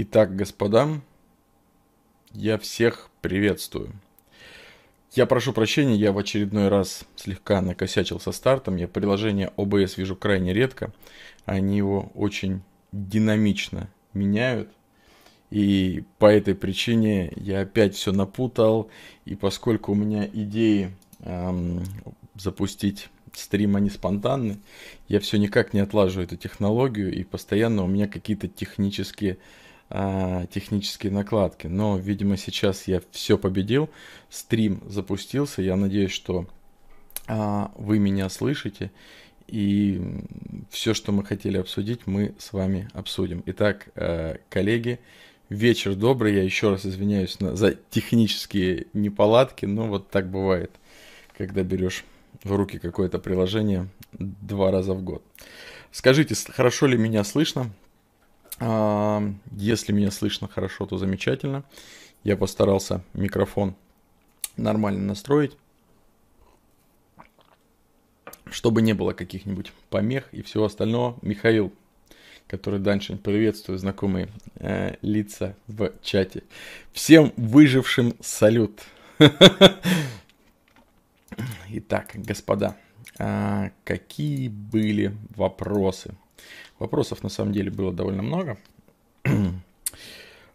Итак, господа, я всех приветствую. Я прошу прощения, я в очередной раз слегка накосячил со стартом. Я приложение OBS вижу крайне редко. Они его очень динамично меняют. И по этой причине я опять все напутал. И поскольку у меня идеи эм, запустить стрим, они спонтанны, я все никак не отлаживаю эту технологию. И постоянно у меня какие-то технические а, технические накладки. Но, видимо, сейчас я все победил. Стрим запустился. Я надеюсь, что а, вы меня слышите. И все, что мы хотели обсудить, мы с вами обсудим. Итак, а, коллеги, вечер добрый. Я еще раз извиняюсь на, за технические неполадки. Но вот так бывает, когда берешь в руки какое-то приложение два раза в год. Скажите, хорошо ли меня слышно? Если меня слышно хорошо, то замечательно. Я постарался микрофон нормально настроить, чтобы не было каких-нибудь помех и всего остального. Михаил, который дальше приветствую, знакомые э, лица в чате. Всем выжившим салют. Итак, господа, а, какие были вопросы? Вопросов на самом деле было довольно много.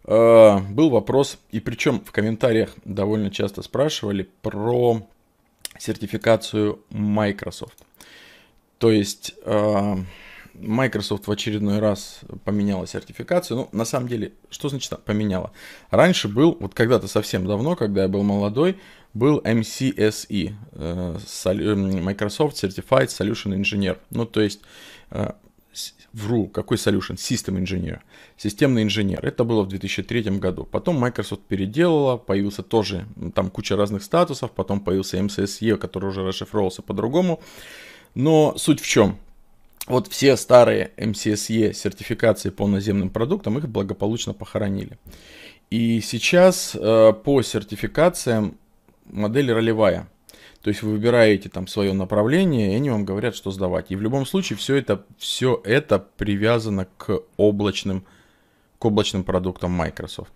Э, был вопрос, и причем в комментариях довольно часто спрашивали про сертификацию Microsoft. То есть э, Microsoft в очередной раз поменяла сертификацию. Ну, на самом деле, что значит «а», поменяла? Раньше был, вот когда-то совсем давно, когда я был молодой, был MCSE, э, Microsoft Certified Solution Engineer. Ну, то есть вру, какой solution? System Engineer. Системный инженер. Это было в 2003 году. Потом Microsoft переделала, появился тоже, там куча разных статусов, потом появился MCSE, который уже расшифровался по-другому. Но суть в чем? Вот все старые MCSE сертификации по наземным продуктам их благополучно похоронили. И сейчас э, по сертификациям модель ролевая. То есть вы выбираете там свое направление, и они вам говорят, что сдавать. И в любом случае все это, все это привязано к облачным, к облачным продуктам Microsoft.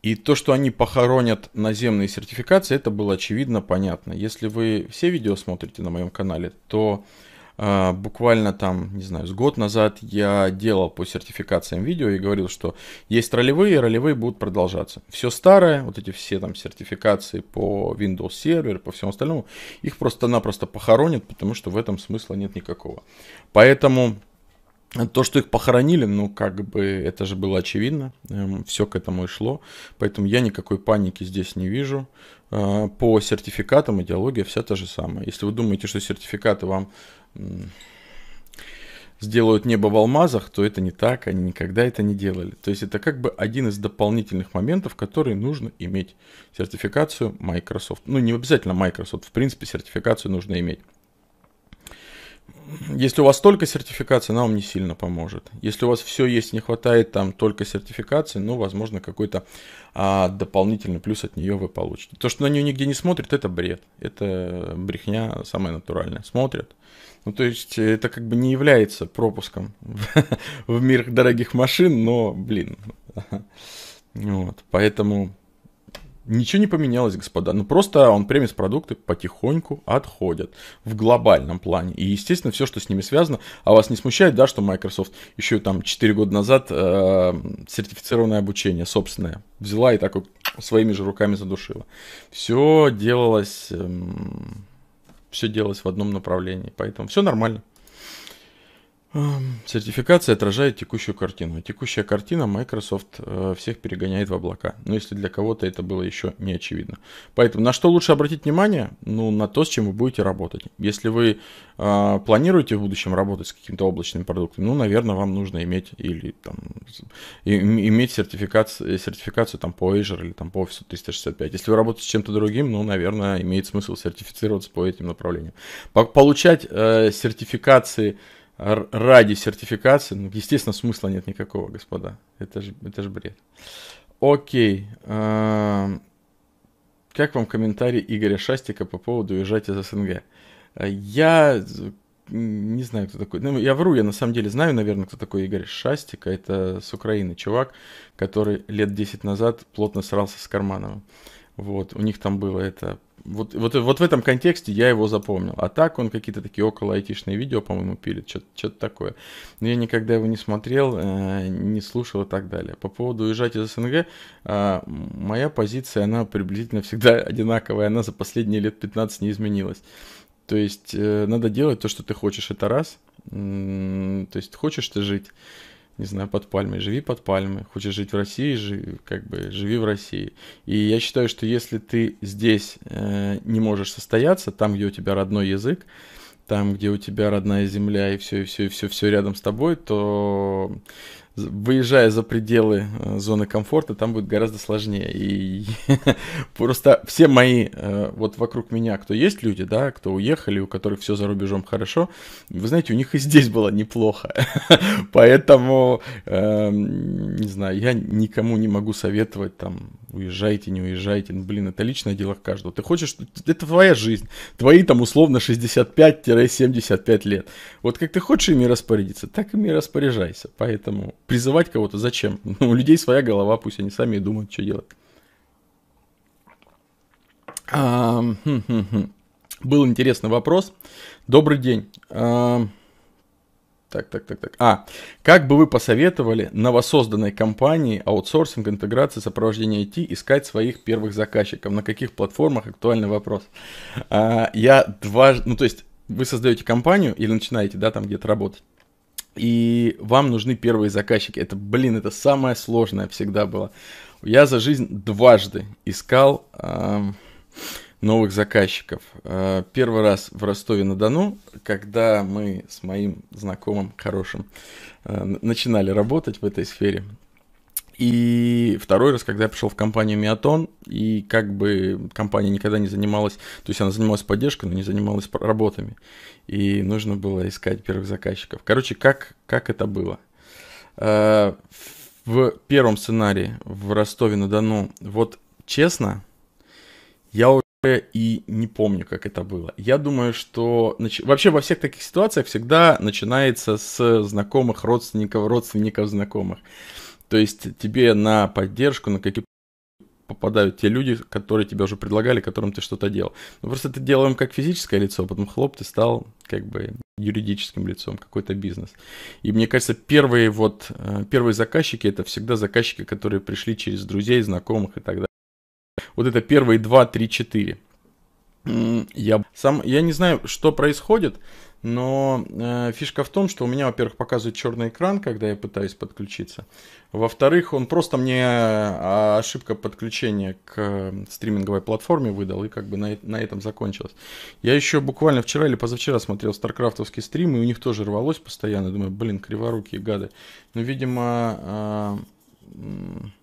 И то, что они похоронят наземные сертификации, это было очевидно понятно. Если вы все видео смотрите на моем канале, то э, а, буквально там, не знаю, с год назад я делал по сертификациям видео и говорил, что есть ролевые, и ролевые будут продолжаться. Все старое, вот эти все там сертификации по Windows Server, по всему остальному, их просто-напросто похоронят, потому что в этом смысла нет никакого. Поэтому то, что их похоронили, ну, как бы это же было очевидно, эм, все к этому и шло, поэтому я никакой паники здесь не вижу. А, по сертификатам идеология вся та же самая. Если вы думаете, что сертификаты вам сделают небо в алмазах, то это не так, они никогда это не делали. То есть это как бы один из дополнительных моментов, который нужно иметь. Сертификацию Microsoft. Ну, не обязательно Microsoft, в принципе, сертификацию нужно иметь. Если у вас только сертификация, она вам не сильно поможет. Если у вас все есть, не хватает там только сертификации, ну, возможно, какой-то а, дополнительный плюс от нее вы получите. То, что на нее нигде не смотрят, это бред. Это брехня самая натуральная. Смотрят. Ну, то есть э, это как бы не является пропуском в мир дорогих машин, но, блин. Вот, поэтому Ничего не поменялось, господа. Ну просто он премис продукты потихоньку отходят в глобальном плане. И, естественно, все, что с ними связано. А вас не смущает, да, что Microsoft еще там 4 года назад э, сертифицированное обучение собственное взяла и так вот своими же руками задушила. Все делалось, э, эм, все делалось в одном направлении. Поэтому все нормально. Сертификация отражает текущую картину. Текущая картина Microsoft э, всех перегоняет в облака. Но ну, если для кого-то это было еще не очевидно. Поэтому на что лучше обратить внимание? Ну, на то, с чем вы будете работать. Если вы э, планируете в будущем работать с каким-то облачным продуктом, ну, наверное, вам нужно иметь или там иметь сертификацию, э, сертификацию там по Azure или там по Office 365. Если вы работаете с чем-то другим, ну, наверное, имеет смысл сертифицироваться по этим направлениям. получать э, сертификации ради сертификации, ну, естественно, смысла нет никакого, господа. Это же, это же бред. Окей. Эм, как вам комментарий Игоря Шастика по поводу уезжать из СНГ? Э, я не знаю, кто такой. Ну, я вру, я на самом деле знаю, наверное, кто такой Игорь Шастик. А это с Украины чувак, который лет 10 назад плотно срался с Кармановым. Вот, у них там было это вот, вот, вот в этом контексте я его запомнил. А так он какие-то такие около айтишные видео, по-моему, пилит, что-то такое. Но я никогда его не смотрел, э, не слушал и так далее. По поводу уезжать из СНГ, э, моя позиция, она приблизительно всегда одинаковая, она за последние лет 15 не изменилась. То есть э, надо делать то, что ты хочешь, это раз. М -м, то есть хочешь ты жить не знаю, под пальмой, живи под пальмой. Хочешь жить в России, живи, как бы живи в России. И я считаю, что если ты здесь э, не можешь состояться, там, где у тебя родной язык, там, где у тебя родная земля и все, и все, и все, все рядом с тобой, то выезжая за пределы э, зоны комфорта, там будет гораздо сложнее. И просто все мои, э, вот вокруг меня, кто есть люди, да, кто уехали, у которых все за рубежом хорошо, вы знаете, у них и здесь было неплохо. Поэтому, эм, не знаю, я никому не могу советовать там Уезжайте, не уезжайте. Ну, блин, это личное дело каждого. Ты хочешь, это твоя жизнь. Твои там условно 65-75 лет. Вот как ты хочешь ими распорядиться, так ими распоряжайся. Поэтому призывать кого-то зачем? Ну, у людей своя голова, пусть они сами и думают, что делать. А, хм, хм, хм. Был интересный вопрос. Добрый день. А, так, так, так, так. А, как бы вы посоветовали новосозданной компании аутсорсинг, интеграции, сопровождение IT искать своих первых заказчиков? На каких платформах? Актуальный вопрос. А, я дважды, ну то есть вы создаете компанию или начинаете, да, там где-то работать, и вам нужны первые заказчики. Это, блин, это самое сложное всегда было. Я за жизнь дважды искал... Эм, новых заказчиков. Э, первый раз в Ростове-на-Дону, когда мы с моим знакомым хорошим э, начинали работать в этой сфере. И второй раз, когда я пришел в компанию Миатон, и как бы компания никогда не занималась, то есть она занималась поддержкой, но не занималась работами. И нужно было искать первых заказчиков. Короче, как, как это было? Э, в первом сценарии в Ростове-на-Дону, вот честно, я уже и не помню, как это было. Я думаю, что нач... вообще во всех таких ситуациях всегда начинается с знакомых, родственников, родственников, знакомых. То есть тебе на поддержку, на какие попадают те люди, которые тебе уже предлагали, которым ты что-то делал. Мы ну, просто это делаем как физическое лицо, а потом хлоп, ты стал как бы юридическим лицом, какой-то бизнес. И мне кажется, первые вот, э, первые заказчики, это всегда заказчики, которые пришли через друзей, знакомых и так далее. Вот это первые 2, 3, 4. Я сам, я не знаю, что происходит, но э, фишка в том, что у меня, во-первых, показывает черный экран, когда я пытаюсь подключиться. Во-вторых, он просто мне а, ошибка подключения к э, стриминговой платформе выдал, и как бы на, на этом закончилось. Я еще буквально вчера или позавчера смотрел старкрафтовский стрим, и у них тоже рвалось постоянно. Думаю, блин, криворукие гады. Но, ну, видимо, э,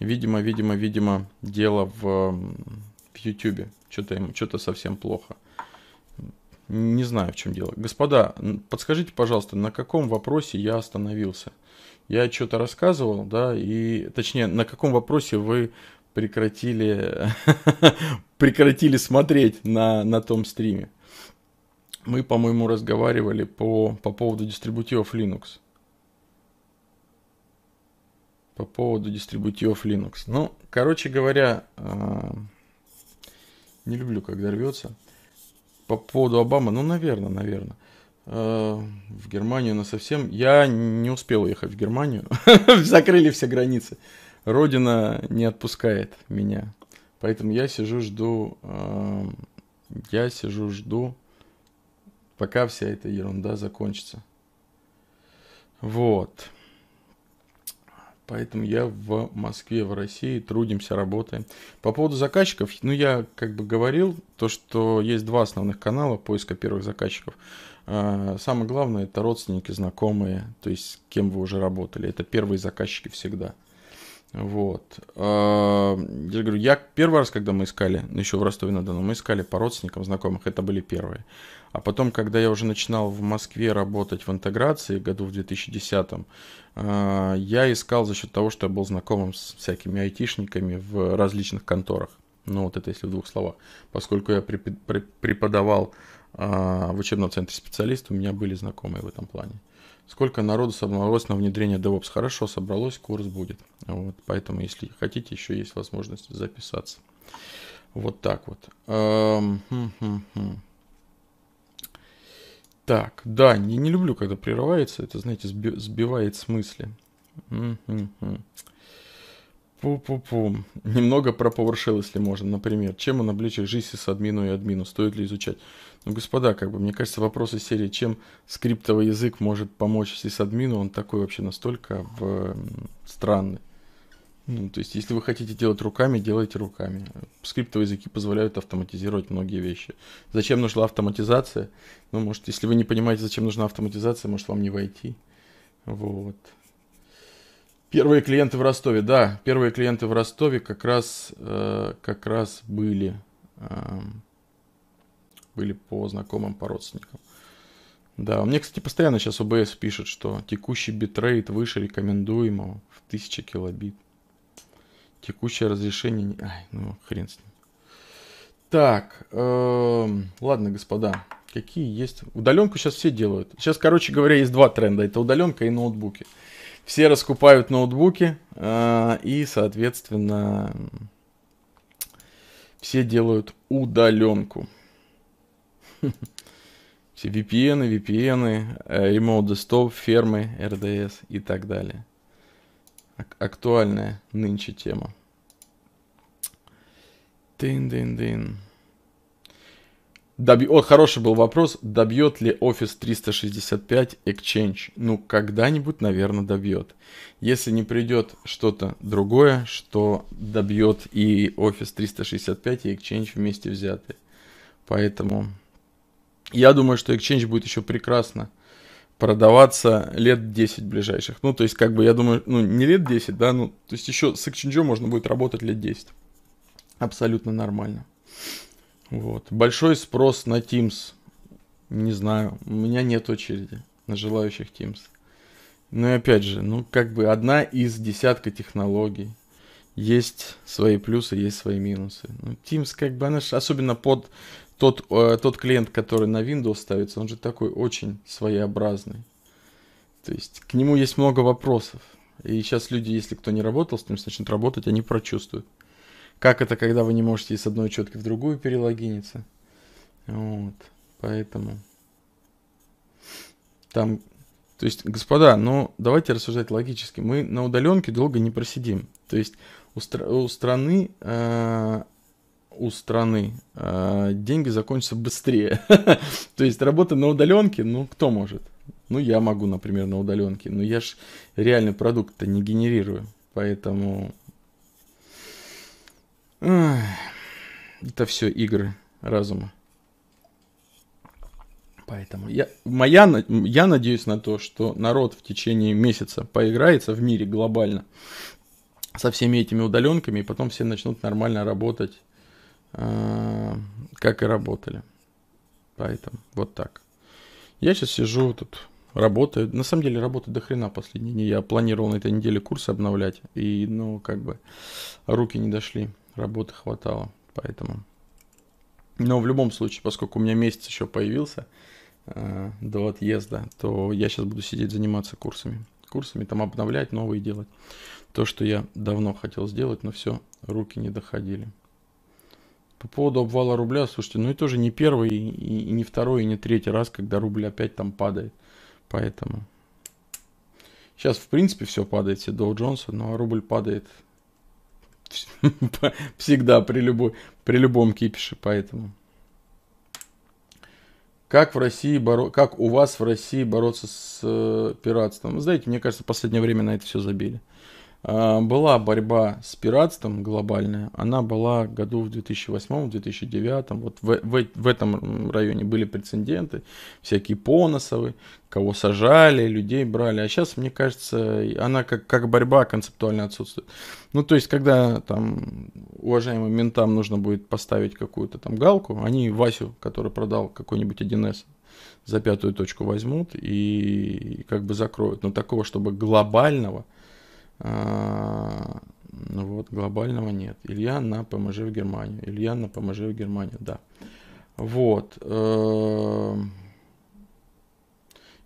Видимо, видимо, видимо, дело в, в YouTube. Что-то что совсем плохо. Не знаю, в чем дело. Господа, подскажите, пожалуйста, на каком вопросе я остановился? Я что-то рассказывал, да, и точнее, на каком вопросе вы прекратили, прекратили смотреть на, на том стриме? Мы, по-моему, разговаривали по, по поводу дистрибутивов Linux по поводу дистрибутивов Linux. Ну, короче говоря, а, не люблю, когда рвется. По поводу Обамы, ну, наверное, наверное. А, в Германию на совсем. Я не успел ехать в Германию. Закрыли все границы. Родина не отпускает меня. Поэтому я сижу, жду. А, я сижу, жду, пока вся эта ерунда закончится. Вот. Поэтому я в Москве, в России, трудимся, работаем. По поводу заказчиков, ну я как бы говорил, то что есть два основных канала поиска первых заказчиков. А, самое главное это родственники, знакомые, то есть с кем вы уже работали. Это первые заказчики всегда. Вот. А, я говорю, я первый раз, когда мы искали, ну, еще в Ростове-на-Дону, мы искали по родственникам, знакомых, это были первые. А потом, когда я уже начинал в Москве работать в интеграции, году в 2010, а, я искал за счет того, что я был знакомым с всякими айтишниками в различных конторах. Ну вот это если в двух словах. Поскольку я преподавал а, в учебном центре специалист, у меня были знакомые в этом плане. Сколько народу собралось на внедрение DevOps? Хорошо, собралось, курс будет. Вот, поэтому, если хотите, еще есть возможность записаться. Вот так вот. Эм, хм, хм, хм. Так, да, не, не люблю, когда прерывается. Это, знаете, сби, сбивает с мысли. Пу-пу-пу. Немного про PowerShell, если можно. Например, чем он облегчит жизнь с админу и админу? Стоит ли изучать? Ну, господа, как бы, мне кажется, вопрос из серии, чем скриптовый язык может помочь сисадмину, он такой вообще настолько в... странный. Ну, то есть, если вы хотите делать руками, делайте руками. Скриптовые языки позволяют автоматизировать многие вещи. Зачем нужна автоматизация? Ну, может, если вы не понимаете, зачем нужна автоматизация, может, вам не войти. Вот. Первые клиенты в Ростове, да, первые клиенты в Ростове как раз, э, как раз были, э, были по знакомым, по родственникам. Да, мне, кстати, постоянно сейчас ОБС пишет, что текущий битрейт выше рекомендуемого в 1000 килобит. Текущее разрешение... Ай, ну, хрен с ним. Так, эм, ладно, господа, какие есть... Удаленку сейчас все делают. Сейчас, короче говоря, есть два тренда. Это удаленка и ноутбуки. Все раскупают ноутбуки э, и, соответственно, все делают удаленку. Все VPN, VPN, э, Remote Desktop, фермы, RDS и так далее актуальная нынче тема. Дын-дын-дын. Добь. О, хороший был вопрос, добьет ли Office 365 Exchange? Ну, когда-нибудь, наверное, добьет. Если не придет что-то другое, что добьет и Office 365, и Exchange вместе взятые. Поэтому я думаю, что Exchange будет еще прекрасно продаваться лет 10 ближайших. Ну, то есть, как бы, я думаю, ну, не лет 10, да, ну, то есть еще с Exchange можно будет работать лет 10. Абсолютно нормально. Вот. Большой спрос на Teams. Не знаю, у меня нет очереди на желающих Teams. Ну и опять же, ну как бы одна из десятка технологий. Есть свои плюсы, есть свои минусы. Ну, Teams как бы, она же особенно под тот, э, тот клиент, который на Windows ставится, он же такой очень своеобразный. То есть к нему есть много вопросов. И сейчас люди, если кто не работал с ним, начнут работать, они прочувствуют. Как это, когда вы не можете из одной четки в другую перелогиниться? Вот, поэтому... Там, то есть, господа, ну давайте рассуждать логически. Мы на удаленке долго не просидим. То есть у, стра- у страны э- у страны, а, деньги закончатся быстрее. То есть работа на удаленке, ну кто может? Ну я могу, например, на удаленке, но я же реальный продукт-то не генерирую, поэтому это все игры разума. Поэтому я, моя, я надеюсь на то, что народ в течение месяца поиграется в мире глобально со всеми этими удаленками, и потом все начнут нормально работать Э, как и работали. Поэтому вот так. Я сейчас сижу тут, работаю. На самом деле работа до хрена последние дни. Я планировал на этой неделе курсы обновлять. И, ну, как бы, руки не дошли. Работы хватало. Поэтому... Но в любом случае, поскольку у меня месяц еще появился э, до отъезда, то я сейчас буду сидеть заниматься курсами. Курсами там обновлять, новые делать. То, что я давно хотел сделать, но все, руки не доходили. По поводу обвала рубля, слушайте, ну это уже не первый, и, и не второй, и не третий раз, когда рубль опять там падает. Поэтому сейчас, в принципе, все падает, все Доу Джонса, но рубль падает всегда при, любой, при любом кипише, поэтому... Как в России боро... как у вас в России бороться с э, пиратством? Знаете, мне кажется, в последнее время на это все забили. А, была борьба с пиратством глобальная, она была году в 2008-2009, вот в, в, в этом районе были прецеденты, всякие поносовы, кого сажали, людей брали, а сейчас, мне кажется, она как, как борьба концептуально отсутствует. Ну, то есть, когда там уважаемым ментам нужно будет поставить какую-то там галку, они Васю, который продал какой-нибудь 1С, за пятую точку возьмут и, и как бы закроют. Но такого, чтобы глобального – а, ну вот, глобального нет. Илья на ПМЖ в Германию. Илья на ПМЖ в Германию, да. Вот. Эм,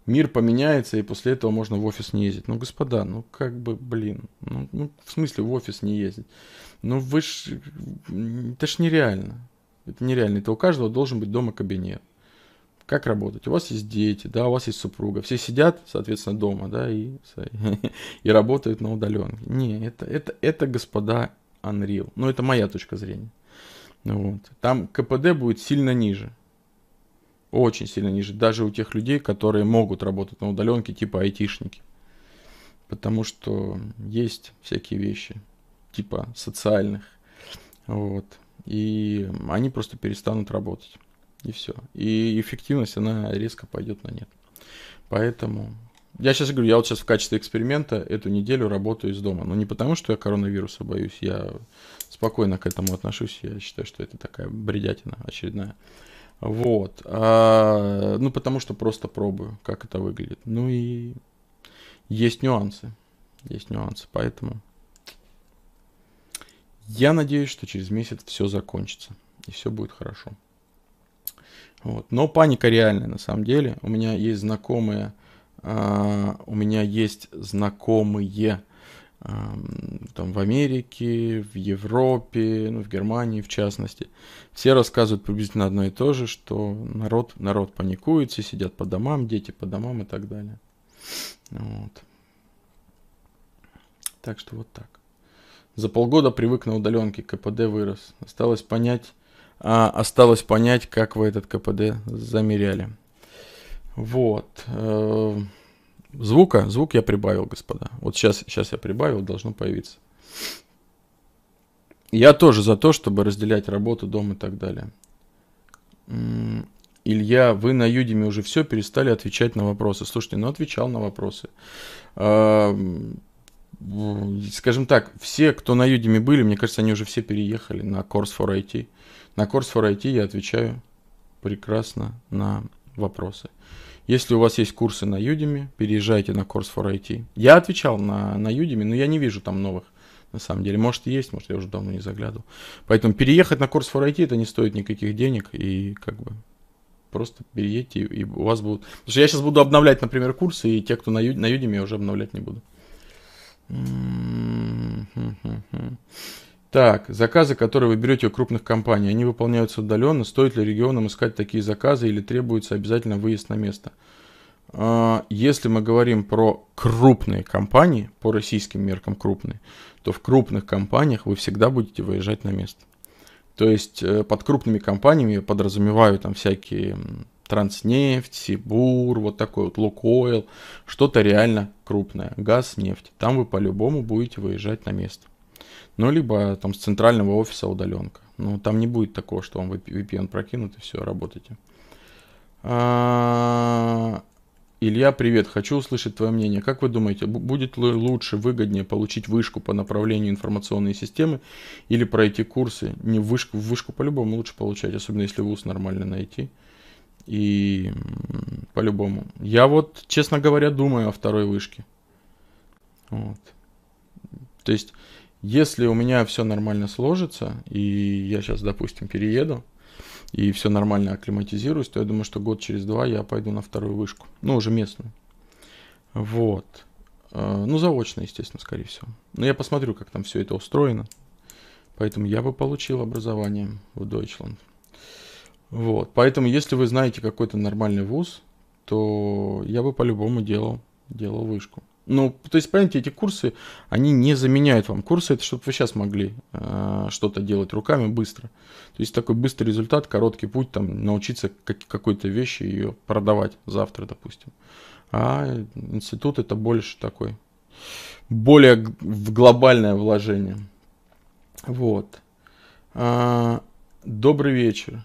мир поменяется, и после этого можно в офис не ездить. Ну, господа, ну как бы, блин. Ну, ну в смысле в офис не ездить? Ну, вы ж... Это ж нереально. Это нереально. Это у каждого должен быть дома кабинет. Как работать? У вас есть дети, да, у вас есть супруга. Все сидят, соответственно, дома, да, и, и работают на удаленке. Не, это, это, это, господа, Unreal. Но ну, это моя точка зрения. Вот. Там КПД будет сильно ниже. Очень сильно ниже. Даже у тех людей, которые могут работать на удаленке, типа айтишники. Потому что есть всякие вещи, типа социальных. Вот. И они просто перестанут работать. И все. И эффективность, она резко пойдет на нет. Поэтому я сейчас говорю, я вот сейчас в качестве эксперимента эту неделю работаю из дома. Но не потому, что я коронавируса боюсь, я спокойно к этому отношусь. Я считаю, что это такая бредятина очередная. Вот. А, ну, потому что просто пробую, как это выглядит. Ну и есть нюансы. Есть нюансы. Поэтому я надеюсь, что через месяц все закончится. И все будет хорошо. Вот. Но паника реальная на самом деле. У меня есть знакомые, а, у меня есть знакомые там в Америке, в Европе, ну, в Германии в частности. Все рассказывают приблизительно одно и то же, что народ, народ паникует, все сидят по домам, дети по домам и так далее. Вот. Так что вот так. За полгода привык на удаленке, КПД вырос. Осталось понять, а, осталось понять, как вы этот КПД замеряли. Вот. Э, звука, звук я прибавил, господа. Вот сейчас, сейчас я прибавил, должно появиться. Я тоже за то, чтобы разделять работу, дом и так далее. Илья, вы на Юдиме уже все перестали отвечать на вопросы. Слушайте, ну отвечал на вопросы. А, скажем так, все, кто на Юдиме были, мне кажется, они уже все переехали на Course for IT. На Course for IT я отвечаю прекрасно на вопросы. Если у вас есть курсы на Юдиме, переезжайте на Course for IT. Я отвечал на, на Udemy, но я не вижу там новых, на самом деле. Может, есть, может, я уже давно не заглядывал. Поэтому переехать на Course for IT это не стоит никаких денег и как бы просто переедьте, и у вас будут... Потому что я сейчас буду обновлять, например, курсы, и те, кто на, Юдиме я уже обновлять не буду. Так, заказы, которые вы берете у крупных компаний, они выполняются удаленно. Стоит ли регионам искать такие заказы или требуется обязательно выезд на место? А, если мы говорим про крупные компании, по российским меркам крупные, то в крупных компаниях вы всегда будете выезжать на место. То есть э, под крупными компаниями подразумеваю там всякие транснефть, Сибур, вот такой вот Лукойл, что-то реально крупное, газ, нефть. Там вы по-любому будете выезжать на место. Ну, либо там с центрального офиса удаленка. Ну, там не будет такого, что вам VPN прокинут и все, работайте. А, Илья, привет, хочу услышать твое мнение. Как вы думаете, будет ли лучше, выгоднее получить вышку по направлению информационной системы или пройти курсы? Не вышку, вышку по-любому лучше получать, особенно если вуз нормально найти. И по-любому. Я вот, честно говоря, думаю о второй вышке. Вот. То есть, если у меня все нормально сложится, и я сейчас, допустим, перееду, и все нормально акклиматизируюсь, то я думаю, что год через два я пойду на вторую вышку. Ну, уже местную. Вот. Э, ну, заочно, естественно, скорее всего. Но я посмотрю, как там все это устроено. Поэтому я бы получил образование в Deutschland. Вот. Поэтому, если вы знаете какой-то нормальный вуз, то я бы по-любому делал, делал вышку. Ну, то есть, понимаете, эти курсы, они не заменяют вам курсы, это чтобы вы сейчас могли э, что-то делать руками быстро. То есть такой быстрый результат, короткий путь, там, научиться как, какой-то вещи ее продавать завтра, допустим. А институт это больше такой, более в глобальное вложение. Вот. А, добрый вечер.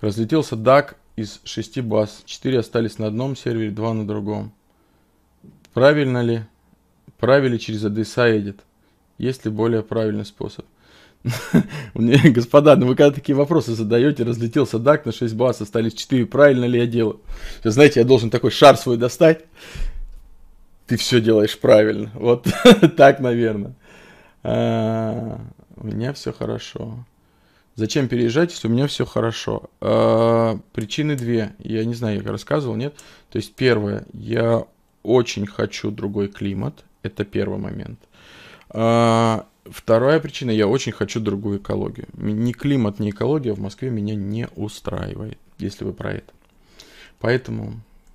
Разлетелся DAC из 6 баз, 4 остались на одном сервере, 2 на другом. Правильно ли? Правили через ADSA Edit. Есть ли более правильный способ? Господа, ну вы когда такие вопросы задаете, разлетелся дак на 6 баз, остались 4, правильно ли я делаю? Сейчас, знаете, я должен такой шар свой достать. Ты все делаешь правильно. Вот так, наверное. А, у меня все хорошо. Зачем переезжать, если у меня все хорошо? А, причины две. Я не знаю, я рассказывал, нет? То есть первое, я очень хочу другой климат. Это первый момент. А, вторая причина, я очень хочу другую экологию. Ни климат, ни экология в Москве меня не устраивает, если вы про это. Поэтому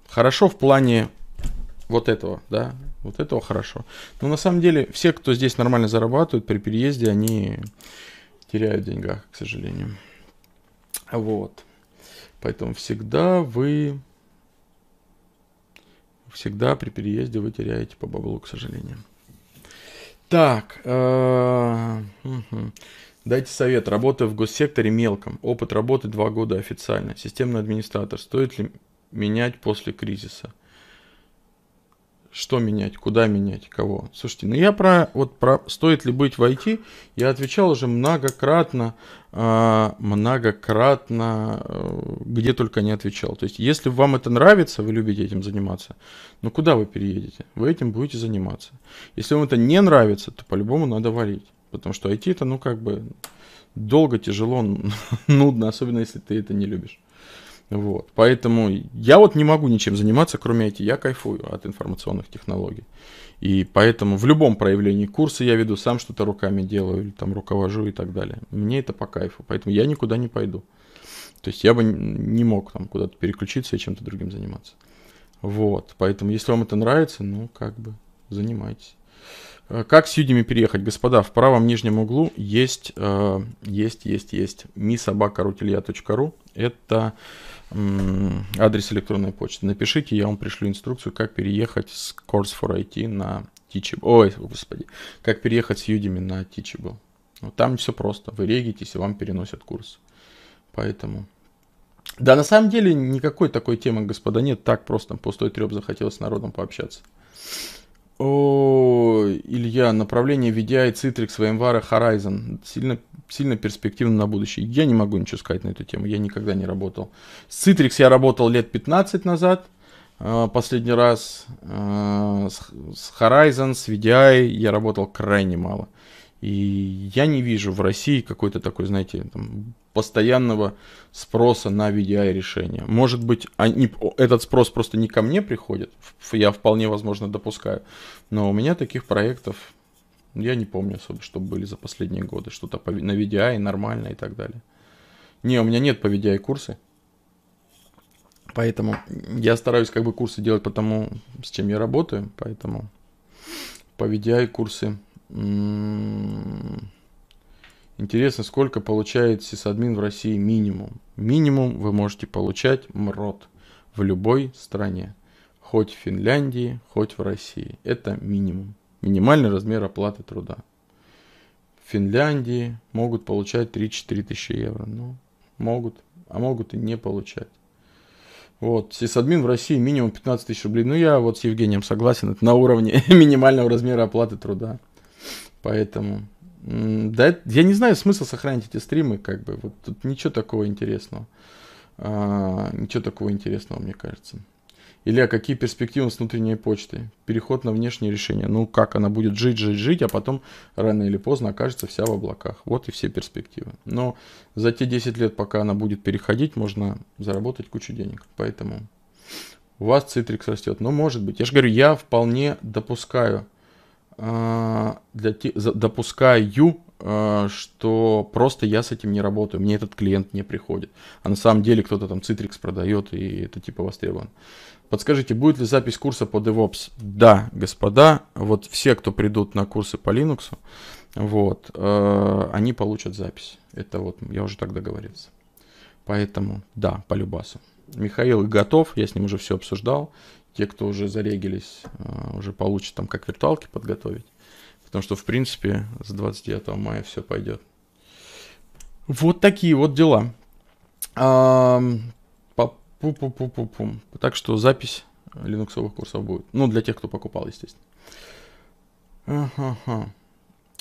хорошо в плане вот этого, да, вот этого хорошо. Но на самом деле все, кто здесь нормально зарабатывают при переезде, они теряю в деньгах, к сожалению. Вот. Поэтому всегда вы... Всегда при переезде вы теряете по баблу, к сожалению. Так. Э, Дайте совет. Работаю в госсекторе мелком. Опыт работы два года официально. Системный администратор. Стоит ли менять после кризиса? что менять, куда менять, кого. Слушайте, ну я про, вот про стоит ли быть в IT, я отвечал уже многократно, а, многократно, э, где только не отвечал. То есть, если вам это нравится, вы любите этим заниматься, ну куда вы переедете? Вы этим будете заниматься. Если вам это не нравится, то по-любому надо валить. Потому что IT это, ну как бы, долго, тяжело, нудно, особенно если ты это не любишь. Вот. Поэтому я вот не могу ничем заниматься, кроме IT. Я кайфую от информационных технологий. И поэтому в любом проявлении курса я веду, сам что-то руками делаю, или там руковожу и так далее. Мне это по кайфу, поэтому я никуда не пойду. То есть я бы не мог там куда-то переключиться и чем-то другим заниматься. Вот, поэтому если вам это нравится, ну как бы занимайтесь. Э, как с Юдими переехать? Господа, в правом нижнем углу есть, э, есть, есть, есть misobakarutelia.ru. Это адрес электронной почты. Напишите, я вам пришлю инструкцию, как переехать с Course for IT на Teachable. Ой, господи, как переехать с Udemy на Teachable. Ну, там все просто. Вы регитесь, и вам переносят курс. Поэтому... Да, на самом деле никакой такой темы, господа, нет. Так просто пустой треп захотелось с народом пообщаться. О, Илья, направление VDI, Citrix, VMware, Horizon. Сильно, сильно перспективно на будущее. Я не могу ничего сказать на эту тему, я никогда не работал. С Citrix я работал лет 15 назад, а, последний раз. А, с Horizon, с VDI я работал крайне мало. И я не вижу в России какой-то такой, знаете, там, постоянного спроса на VDI решения. Может быть, а они, этот спрос просто не ко мне приходит, я вполне возможно допускаю, но у меня таких проектов я не помню особо, что были за последние годы, что-то по, на VDI нормально и так далее. Не, у меня нет по VDI курсы, поэтому я стараюсь как бы курсы делать по тому, с чем я работаю, поэтому по VDI курсы... М- Интересно, сколько получает сисадмин в России минимум? Минимум вы можете получать МРОД в любой стране. Хоть в Финляндии, хоть в России. Это минимум. Минимальный размер оплаты труда. В Финляндии могут получать 3-4 тысячи евро. Ну, могут, а могут и не получать. Вот, сисадмин в России минимум 15 тысяч рублей. Ну, я вот с Евгением согласен, это на уровне минимального размера оплаты труда. Поэтому да, я не знаю смысл сохранить эти стримы, как бы. Вот тут ничего такого интересного. А, ничего такого интересного, мне кажется. Или а какие перспективы с внутренней почтой? Переход на внешние решения. Ну, как она будет жить, жить, жить, а потом рано или поздно окажется вся в облаках. Вот и все перспективы. Но за те 10 лет, пока она будет переходить, можно заработать кучу денег. Поэтому у вас цитрикс растет. Ну, может быть. Я же говорю, я вполне допускаю а, для, допускаю, а, что просто я с этим не работаю, мне этот клиент не приходит. А на самом деле кто-то там Citrix продает, и это типа востребован. Подскажите, будет ли запись курса по DevOps? Да, господа, вот все, кто придут на курсы по Linux, вот, а, они получат запись. Это вот, я уже так договорился. Поэтому, да, по любасу. Михаил готов, я с ним уже все обсуждал те, кто уже зарегились, а, уже получат там как виртуалки подготовить. Потому что, в принципе, с 29 мая все пойдет. Вот такие вот дела. пу -пу -пу -пу -пу. Так что запись линуксовых курсов будет. Ну, для тех, кто покупал, естественно. Ага. -ха.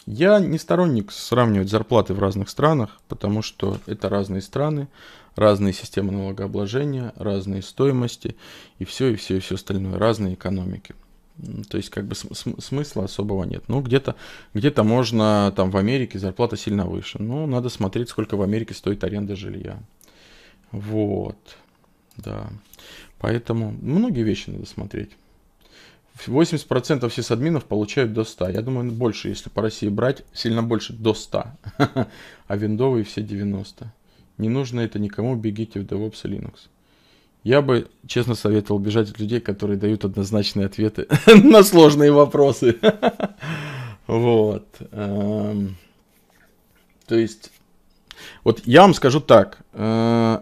Я не сторонник сравнивать зарплаты в разных странах, потому что это разные страны, разные системы налогообложения, разные стоимости и все, и все, и все остальное, разные экономики. То есть как бы см- смысла особого нет. Ну, где-то где то можно, там в Америке зарплата сильно выше. Ну, надо смотреть, сколько в Америке стоит аренда жилья. Вот, да. Поэтому многие вещи надо смотреть. 80% админов получают до 100. Я думаю, больше, если по России брать, сильно больше, до 100. А виндовые все 90. Не нужно это никому, бегите в DevOps и Linux. Я бы, честно, советовал бежать от людей, которые дают однозначные ответы на сложные вопросы. Вот. Эм, то есть, вот я вам скажу так. Э,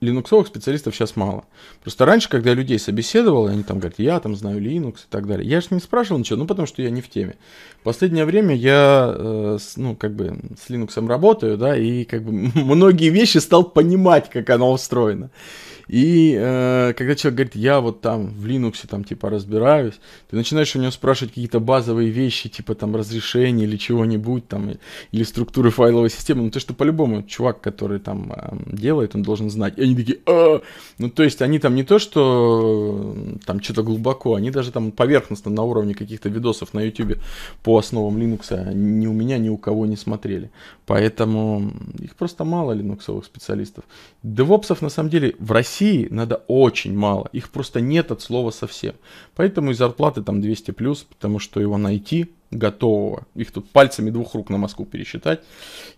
линуксовых специалистов сейчас мало. Просто раньше, когда я людей собеседовал, они там говорят, я там знаю Linux и так далее. Я же не спрашивал ничего, ну потому что я не в теме. последнее время я, э, с, ну как бы с Linux работаю, да, и как бы многие вещи стал понимать, как оно устроено. И э, когда человек говорит, я вот там в Linux там типа разбираюсь, ты начинаешь у него спрашивать какие-то базовые вещи, типа там разрешения или чего-нибудь там, или структуры файловой системы. Ну, то, что по-любому чувак, который там э, делает, он должен знать. И они такие, а! ну, то есть они там не то, что там что-то глубоко, они даже там поверхностно на уровне каких-то видосов на YouTube по основам Linux ни у меня, ни у кого не смотрели. Поэтому их просто мало линуксовых специалистов. Девопсов на самом деле в России России надо очень мало. Их просто нет от слова совсем. Поэтому и зарплаты там 200 плюс, потому что его найти готового. Их тут пальцами двух рук на Москву пересчитать.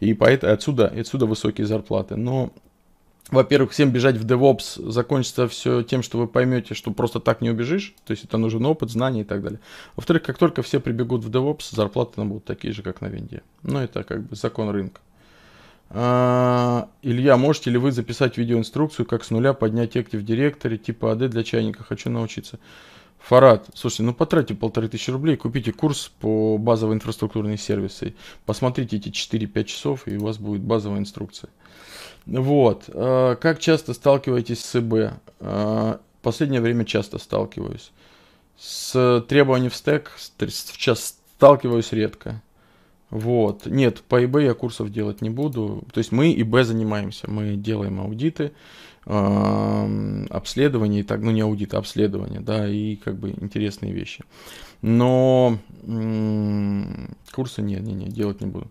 И поэтому отсюда, отсюда высокие зарплаты. Но во-первых, всем бежать в DevOps закончится все тем, что вы поймете, что просто так не убежишь. То есть это нужен опыт, знания и так далее. Во-вторых, как только все прибегут в DevOps, зарплаты там будут такие же, как на Винде. Но ну, это как бы закон рынка. А, Илья, можете ли вы записать видеоинструкцию, как с нуля поднять Active Directory типа AD для чайника? Хочу научиться. Фарад, слушайте, ну потратьте полторы тысячи рублей, купите курс по базовой инфраструктурной сервисы, посмотрите эти 4-5 часов, и у вас будет базовая инструкция. Вот, а, как часто сталкиваетесь с СБ? А, последнее время часто сталкиваюсь. С требованием в стек сейчас сталкиваюсь редко. Вот. Нет, по ИБ я курсов делать не буду. То есть мы ИБ занимаемся. Мы делаем аудиты, э, обследование и так, ну не аудит, а обследование, да, и как бы интересные вещи. Но курсы нет, не, не, делать не буду.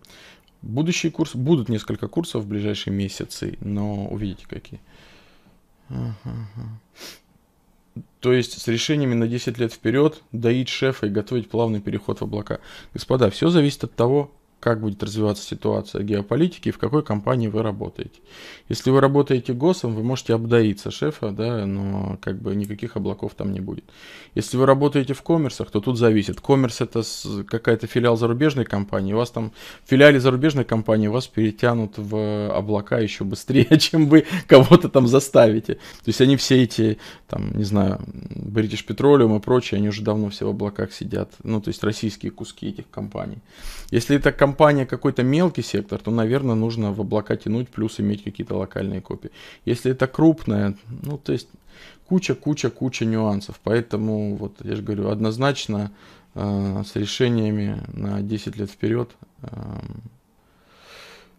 Будущие курсы, будут несколько курсов в ближайшие месяцы, но увидите какие. Ага, ага. То есть с решениями на 10 лет вперед, доить шефа и готовить плавный переход в облака. Господа, все зависит от того, как будет развиваться ситуация геополитики, и в какой компании вы работаете. Если вы работаете ГОСом, вы можете обдаиться шефа, да, но как бы никаких облаков там не будет. Если вы работаете в коммерсах, то тут зависит. Коммерс это какая-то филиал зарубежной компании, у вас там в филиале зарубежной компании вас перетянут в облака еще быстрее, чем вы кого-то там заставите. То есть они все эти, там, не знаю, British Petroleum и прочие, они уже давно все в облаках сидят. Ну, то есть российские куски этих компаний. Если это компания компания какой-то мелкий сектор, то, наверное, нужно в облака тянуть, плюс иметь какие-то локальные копии. Если это крупная, ну, то есть куча, куча, куча нюансов. Поэтому, вот я же говорю, однозначно э, с решениями на 10 лет вперед э,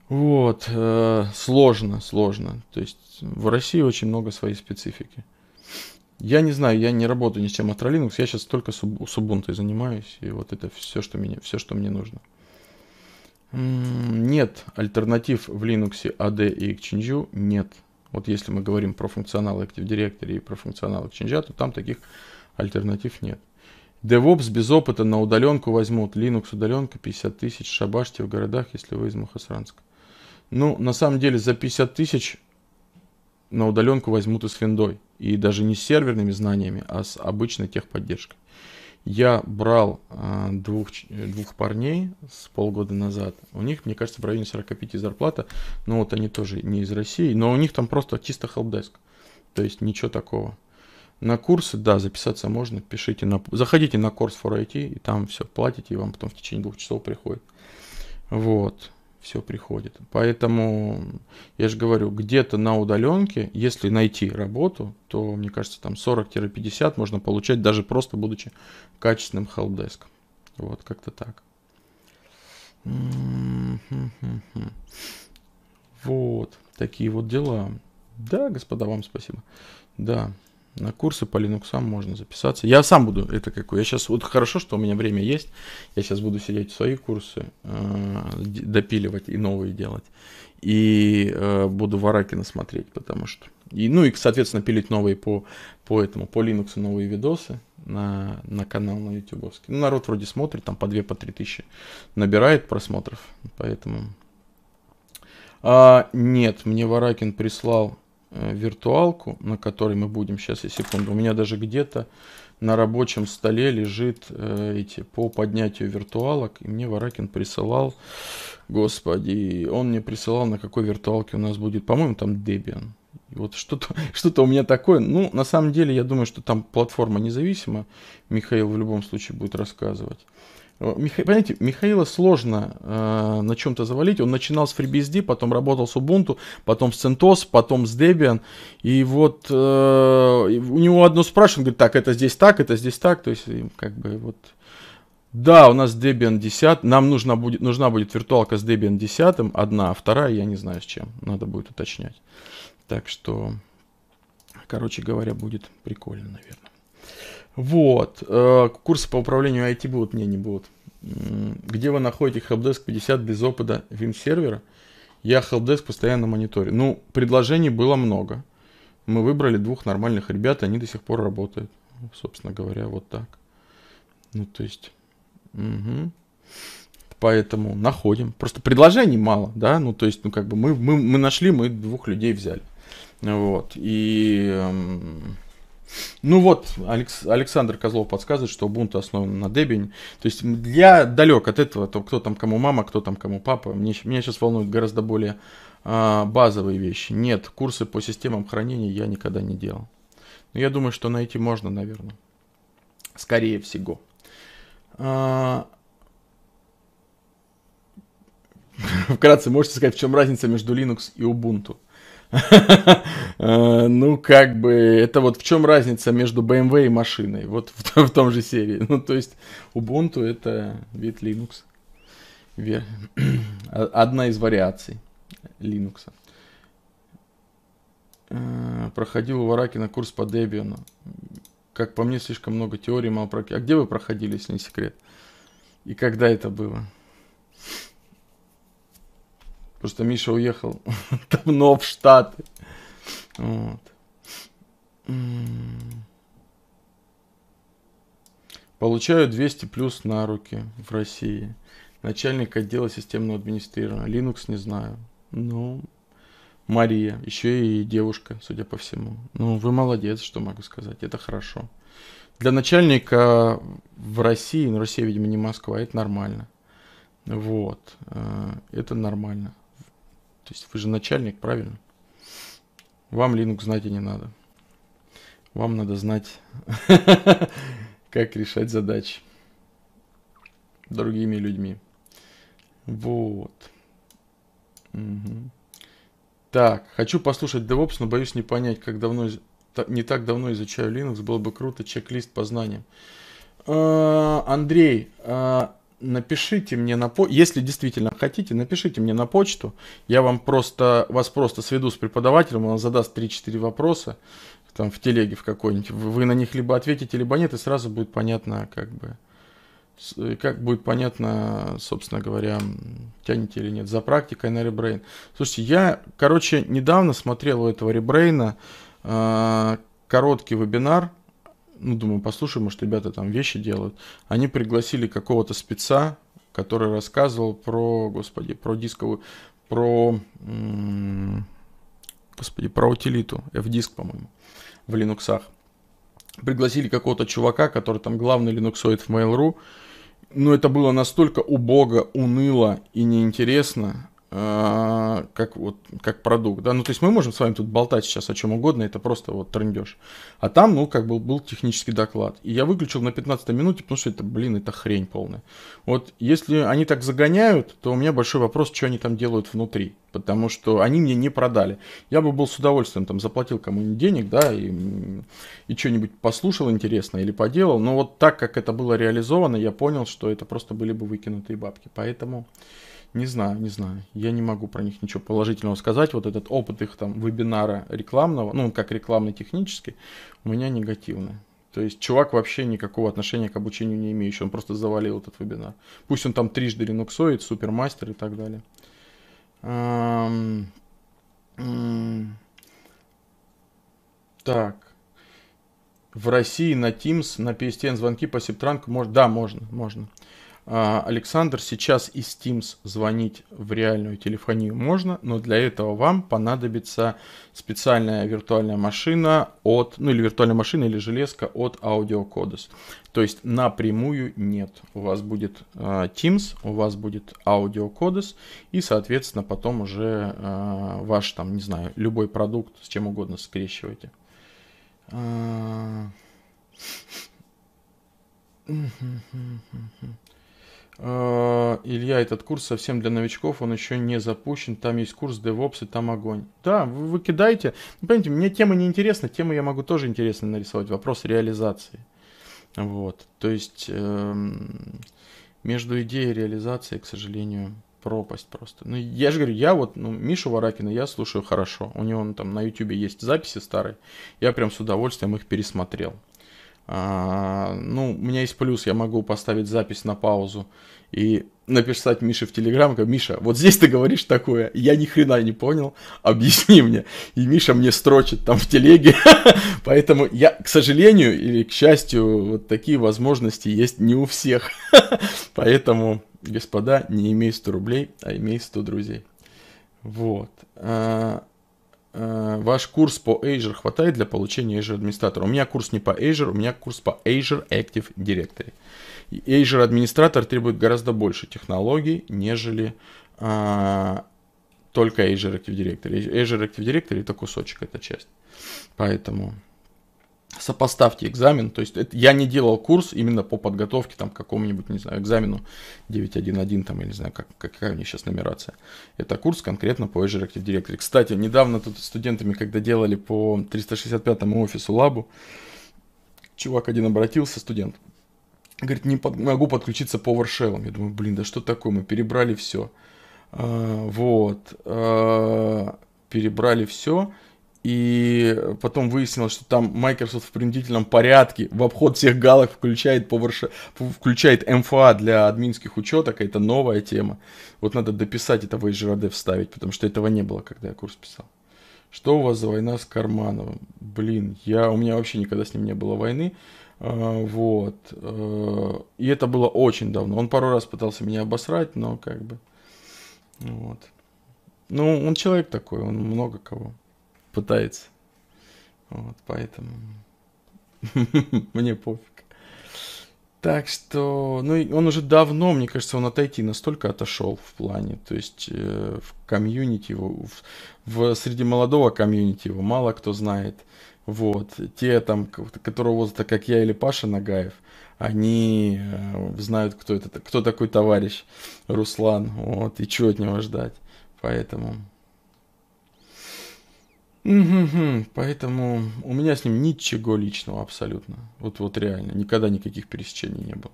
вот, э, сложно, сложно. То есть в России очень много своей специфики. Я не знаю, я не работаю ни с чем от я сейчас только с Ubuntu занимаюсь, и вот это все, что мне, все, что мне нужно. Нет альтернатив в Linux AD и Exchange нет. Вот если мы говорим про функционал Active Directory и про функционал Exchange, то там таких альтернатив нет. DevOps без опыта на удаленку возьмут. Linux удаленка 50 тысяч. Шабашьте в городах, если вы из Махасранска. Ну, на самом деле, за 50 тысяч на удаленку возьмут и с виндой. И даже не с серверными знаниями, а с обычной техподдержкой. Я брал а, двух, двух парней с полгода назад. У них, мне кажется, в районе 45 зарплата. Ну вот они тоже не из России, но у них там просто чисто хелпдеск. То есть ничего такого. На курсы, да, записаться можно, пишите на... Заходите на курс for IT, и там все платите, и вам потом в течение двух часов приходит. Вот все приходит. Поэтому, я же говорю, где-то на удаленке, если найти работу, то, мне кажется, там 40-50 можно получать, даже просто будучи качественным хелпдеском. Вот, как-то так. Вот, такие вот дела. Да, господа, вам спасибо. Да, на курсы по Linux можно записаться. Я сам буду, это какой. Я сейчас, вот хорошо, что у меня время есть. Я сейчас буду сидеть в свои курсы, э, допиливать и новые делать. И э, буду Варакина смотреть, потому что... И, ну и, соответственно, пилить новые по, по этому, по Linux новые видосы на, на канал на YouTube. Ну, народ вроде смотрит, там по 2-3 по тысячи набирает просмотров, поэтому... А, нет, мне Варакин прислал Э, виртуалку, на которой мы будем сейчас, и секунду. У меня даже где-то на рабочем столе лежит э, эти по поднятию виртуалок. И мне Варакин присылал, господи, он мне присылал, на какой виртуалке у нас будет, по-моему, там Debian. И вот что-то что, -то, что -то у меня такое. Ну, на самом деле, я думаю, что там платформа независима. Михаил в любом случае будет рассказывать. Э, Миха... Понимаете, Михаила сложно э, на чем-то завалить. Он начинал с FreeBSD, потом работал с Ubuntu, потом с CentOS, потом с Debian. И вот э, у него одно спрашивают, говорит, так, это здесь так, это здесь так. То есть, как бы вот... Да, у нас Debian 10. Нам нужна будет, нужна будет виртуалка с Debian 10. Одна, а вторая, я не знаю с чем. Надо будет уточнять. Так что, короче говоря, будет прикольно, наверное. Вот. Э, курсы по управлению IT будут? Не, не будут. Где вы находите Helpdesk 50 без опыта Vim сервера? Я Helpdesk постоянно мониторю. Ну, предложений было много. Мы выбрали двух нормальных ребят, они до сих пор работают. Собственно говоря, вот так. Ну, то есть... Угу. Поэтому находим. Просто предложений мало, да? Ну, то есть, ну, как бы мы, мы, мы нашли, мы двух людей взяли. Вот. И... Эм ну вот, Алекс, Александр Козлов подсказывает, что Ubuntu основан на Debian. То есть я далек от этого, то кто там кому мама, кто там кому папа. Мне, меня сейчас волнуют гораздо более а, базовые вещи. Нет, курсы по системам хранения я никогда не делал. Но я думаю, что найти можно, наверное. Скорее всего. А... Вкратце можете сказать, в чем разница между Linux и Ubuntu? Э, ну, как бы, это вот в чем разница между BMW и машиной? Вот в, в том же серии. Ну, то есть, Ubuntu это вид Linux. Одна из вариаций Linux. Э, проходил у Варакина курс по Debian. Как по мне, слишком много теорий, мало практики. А где вы проходили, если не секрет? И когда это было? Просто Миша уехал давно в Штаты. Вот. Получаю 200 плюс на руки в России. Начальник отдела системного администрирования. Linux не знаю. Ну, Мария, еще и девушка, судя по всему. Ну, вы молодец, что могу сказать, это хорошо. Для начальника в России, ну, Россия, видимо, не Москва, это нормально. Вот, э, это нормально. То есть вы же начальник, правильно? Вам Linux знать и не надо. Вам надо знать, как решать задачи другими людьми. Вот. Так, хочу послушать DevOps, но боюсь не понять, как давно, не так давно изучаю Linux, было бы круто чек-лист по знаниям. А, Андрей, а, напишите мне на по, если действительно хотите, напишите мне на почту. Я вам просто, вас просто сведу с преподавателем, он задаст 3-4 вопроса там в телеге в какой-нибудь. Вы на них либо ответите, либо нет, и сразу будет понятно, как бы, э, как будет понятно, собственно говоря, тянете или нет за практикой на ребрейн. Слушайте, я, короче, недавно смотрел у этого ребрейна э, короткий вебинар, ну, думаю, послушаем, может, ребята там вещи делают. Они пригласили какого-то спеца, который рассказывал про, господи, про дисковую, про, м -м, господи, про утилиту, F-диск, по-моему, в Linux. Пригласили какого-то чувака, который там главный линуксоид в Mail.ru, но ну, это было настолько убого, уныло и неинтересно, а, как, вот, как продукт. Да? Ну, то есть мы можем с вами тут болтать сейчас о чем угодно, это просто вот трендеж. А там, ну, как был был технический доклад. И я выключил на 15 минуте, потому что это, блин, это хрень полная. Вот если они так загоняют, то у меня большой вопрос, что они там делают внутри. Потому что они мне не продали. Я бы был с удовольствием, там, заплатил кому-нибудь денег, да, и, и что-нибудь послушал интересно или поделал. Но вот так, как это было реализовано, я понял, что это просто были бы выкинутые бабки. Поэтому... Не знаю, не знаю. Я не могу про них ничего положительного сказать. Вот этот опыт их там вебинара рекламного, ну, как рекламный технический у меня негативный. То есть чувак вообще никакого отношения к обучению не имеющий. Он просто завалил этот вебинар. Пусть он там трижды линуксоид, супермастер и так далее. Так. В России на Teams, на PSTN звонки по септранку можно. Да, можно, можно. А, Александр, сейчас из Teams звонить в реальную телефонию можно, но для этого вам понадобится специальная виртуальная машина от, ну или виртуальная машина или железка от AudioCodes. То есть напрямую нет. У вас будет э, Teams, у вас будет AudioCodes и, соответственно, потом уже э, ваш там, не знаю, любой продукт с чем угодно скрещиваете. Э, Илья, этот курс совсем для новичков, он еще не запущен, там есть курс DevOps и там огонь. Да, вы, вы Ну, понимаете, мне тема не интересна, тему я могу тоже интересно нарисовать, вопрос реализации. Вот, то есть эм, между идеей и реализацией, к сожалению, пропасть просто. Ну, я же говорю, я вот, ну, Мишу Варакина я слушаю хорошо. У него ну, там на YouTube есть записи старые. Я прям с удовольствием их пересмотрел. А, ну, у меня есть плюс, я могу поставить запись на паузу и написать Мише в Телеграм, говорю, Миша, вот здесь ты говоришь такое, я ни хрена не понял, объясни мне. И Миша мне строчит там в телеге, поэтому я, к сожалению или к счастью, вот такие возможности есть не у всех. поэтому, господа, не имей 100 рублей, а имей 100 друзей. Вот. А, Э, ваш курс по Azure хватает для получения Azure администратора? У меня курс не по Azure, у меня курс по Azure Active Directory. Azure администратор требует гораздо больше технологий, нежели а, только Azure Active Directory. Azure Active Directory это кусочек, это часть. Поэтому сопоставьте экзамен, то есть это, я не делал курс именно по подготовке там, к какому-нибудь, не знаю, экзамену 9.1.1, там, или не знаю, как, какая у них сейчас номерация. Это курс конкретно по Azure Active Directory. Кстати, недавно тут студентами, когда делали по 365 офису лабу, чувак один обратился, студент, говорит, не под, могу подключиться по PowerShell. Я думаю, блин, да что такое, мы перебрали все. А, вот, а, перебрали все, и потом выяснилось, что там Microsoft в принудительном порядке в обход всех галок включает, PowerShell, включает МФА для админских учеток. А это новая тема. Вот надо дописать это в HRD вставить, потому что этого не было, когда я курс писал. Что у вас за война с Кармановым? Блин, я, у меня вообще никогда с ним не было войны. А, вот. Э, и это было очень давно. Он пару раз пытался меня обосрать, но как бы... Вот. Ну, он человек такой, он много кого пытается. Вот, поэтому мне пофиг. Так что, ну, он уже давно, мне кажется, он отойти настолько отошел в плане, то есть э, в комьюнити его, в, в, среди молодого комьюнити его мало кто знает. Вот, те там, которого возраста, как я или Паша Нагаев, они э, знают, кто это, кто такой товарищ Руслан, вот, и чего от него ждать. Поэтому Угу, поэтому у меня с ним ничего личного абсолютно. Вот, вот реально, никогда никаких пересечений не было.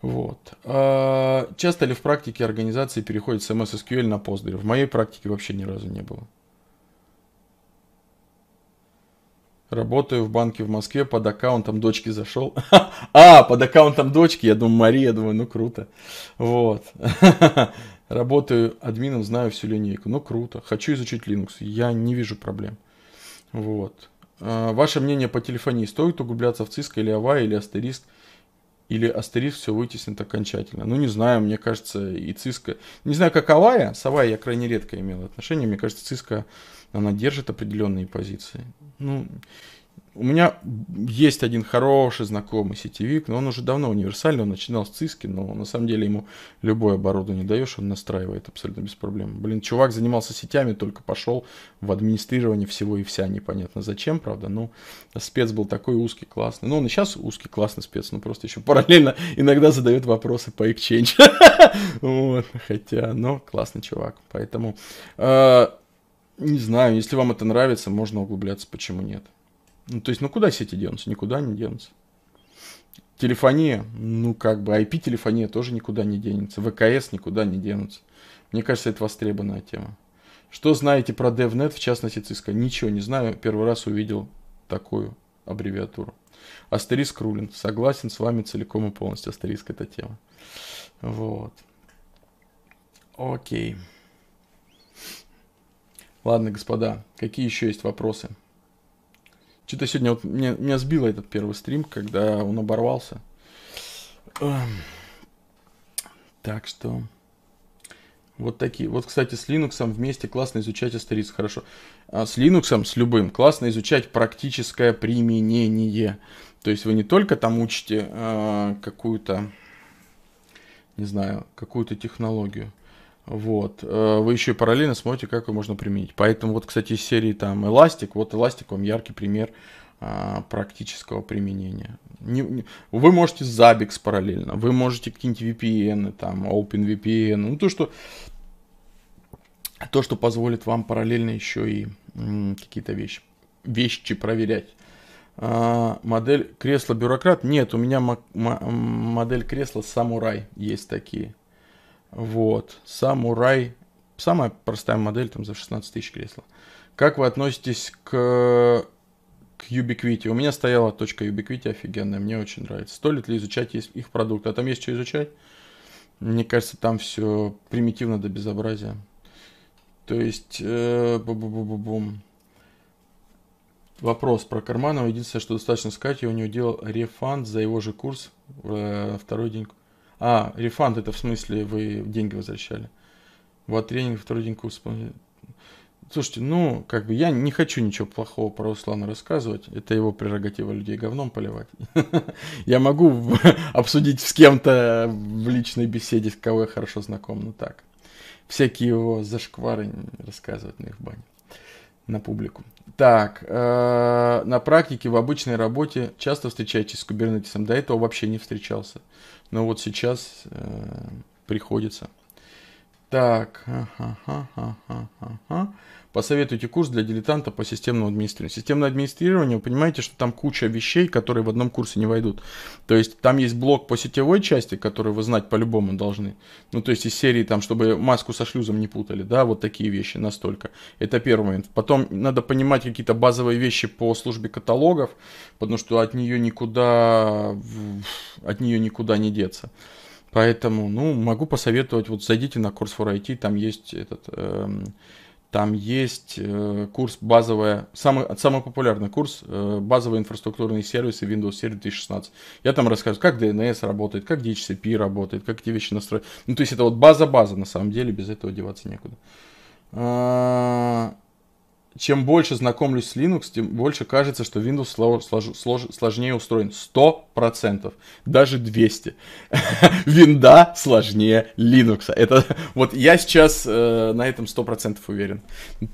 Вот. А, часто ли в практике организации переходит с MS SQL на Postgre? В моей практике вообще ни разу не было. Работаю в банке в Москве, под аккаунтом дочки зашел. А, под аккаунтом дочки, я думаю, Мария, думаю, ну круто. Вот. Работаю админом, знаю всю линейку. Ну, круто. Хочу изучить Linux. Я не вижу проблем. Вот. А, ваше мнение по телефонии. Стоит углубляться в Cisco или Ава или Астериск? Или Астериск все вытеснит окончательно? Ну, не знаю, мне кажется, и Cisco... Не знаю, как Авая, с Авая я крайне редко имел отношение. Мне кажется, Cisco, она держит определенные позиции. Ну, у меня есть один хороший знакомый сетевик, но он уже давно универсальный, он начинал с циски, но на самом деле ему любое оборудование даешь, он настраивает абсолютно без проблем. Блин, чувак занимался сетями, только пошел в администрирование всего и вся, непонятно зачем, правда, ну, спец был такой узкий, классный. Ну, он и сейчас узкий, классный спец, но просто еще параллельно иногда задает вопросы по Exchange. хотя, но классный чувак, поэтому... Э, не знаю, если вам это нравится, можно углубляться, почему нет. Ну, то есть, ну куда сети денутся? Никуда не денутся. Телефония, ну как бы IP-телефония тоже никуда не денется. ВКС никуда не денутся. Мне кажется, это востребованная тема. Что знаете про DevNet, в частности Cisco? Ничего не знаю, первый раз увидел такую аббревиатуру. Астериск рулинг. Согласен с вами целиком и полностью. Астериск это тема. Вот. Окей. Ладно, господа, какие еще есть вопросы? Что-то сегодня вот меня, меня сбило этот первый стрим, когда он оборвался. Эм. Так что... Вот такие. Вот, кстати, с Linux вместе классно изучать астериц. Хорошо. А с Linux, с любым, классно изучать практическое применение. То есть вы не только там учите э, какую-то, не знаю, какую-то технологию, вот. Э, вы еще и параллельно смотрите, как его можно применить. Поэтому вот, кстати, из серии там эластик, вот эластик вам яркий пример а, практического применения. Не, не, вы можете Zabbix параллельно, вы можете какие-нибудь VPN, там, OpenVPN, ну то, что то, что позволит вам параллельно еще и какие-то вещи, вещи проверять. А, модель кресла бюрократ? Нет, у меня модель кресла самурай есть такие. Вот. Самурай. Самая простая модель там за 16 тысяч кресла. Как вы относитесь к к Ubiquiti. У меня стояла точка Ubiquiti офигенная, мне очень нравится. Стоит ли изучать их продукты? А там есть что изучать? Мне кажется, там все примитивно до безобразия. То есть, э, бу -бу -бу бум Вопрос про Карманова. Единственное, что достаточно сказать, я у него делал рефанд за его же курс э, второй день а, рефанд это в смысле вы деньги возвращали. Вот тренинг, второй день курса. Слушайте, ну, как бы я не хочу ничего плохого про Руслана рассказывать. Это его прерогатива людей говном поливать. Я могу обсудить с кем-то в личной беседе, с кого я хорошо знаком, но так. Всякие его зашквары рассказывать на их бане на публику. Так, э, на практике в обычной работе часто встречаетесь с кубернетисом. До этого вообще не встречался. Но вот сейчас э, приходится. Так, ага, ага, ага, ага посоветуйте курс для дилетанта по системному администрированию. Системное администрирование, вы понимаете, что там куча вещей, которые в одном курсе не войдут. То есть там есть блок по сетевой части, который вы знать по-любому должны. Ну, то есть из серии там, чтобы маску со шлюзом не путали, да, вот такие вещи настолько. Это первый момент. Потом надо понимать какие-то базовые вещи по службе каталогов, потому что от нее никуда, от нее никуда не деться. Поэтому, ну, могу посоветовать, вот зайдите на курс for IT, там есть этот... Эм, там есть э, курс базовая, самый, самый популярный курс э, базовые инфраструктурные сервисы Windows Server 2016. Я там рассказываю, как DNS работает, как DHCP работает, как эти вещи настроить. Ну, то есть это вот база-база, на самом деле, без этого деваться некуда. А, чем больше знакомлюсь с Linux, тем больше кажется, что Windows слож, слож, сложнее устроен. 100%. Даже 200. Винда сложнее Linux. Это вот я сейчас э, на этом 100% уверен.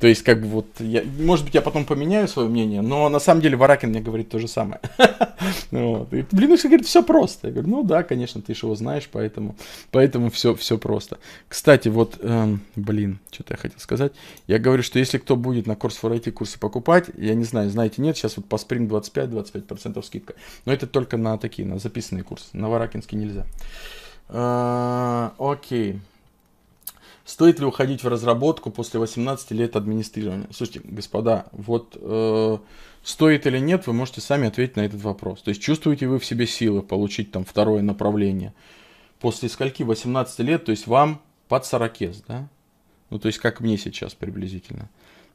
То есть как бы вот, я, может быть, я потом поменяю свое мнение, но на самом деле Варакин мне говорит то же самое. Вот. И Linux ну, говорит, все просто. Я говорю, ну да, конечно, ты же его знаешь, поэтому, поэтому все, все просто. Кстати, вот, эм, блин, что-то я хотел сказать. Я говорю, что если кто будет на курс for IT курсы покупать, я не знаю, знаете, нет, сейчас вот по Spring 25-25% скидка. Но это только на такие, на записанные курсы. На Варакинский нельзя. А, окей. Стоит ли уходить в разработку после 18 лет администрирования? Слушайте, господа, вот э, Стоит или нет, вы можете сами ответить на этот вопрос. То есть чувствуете вы в себе силы получить там второе направление. После скольки 18 лет, то есть вам под 40, да? Ну, то есть как мне сейчас приблизительно.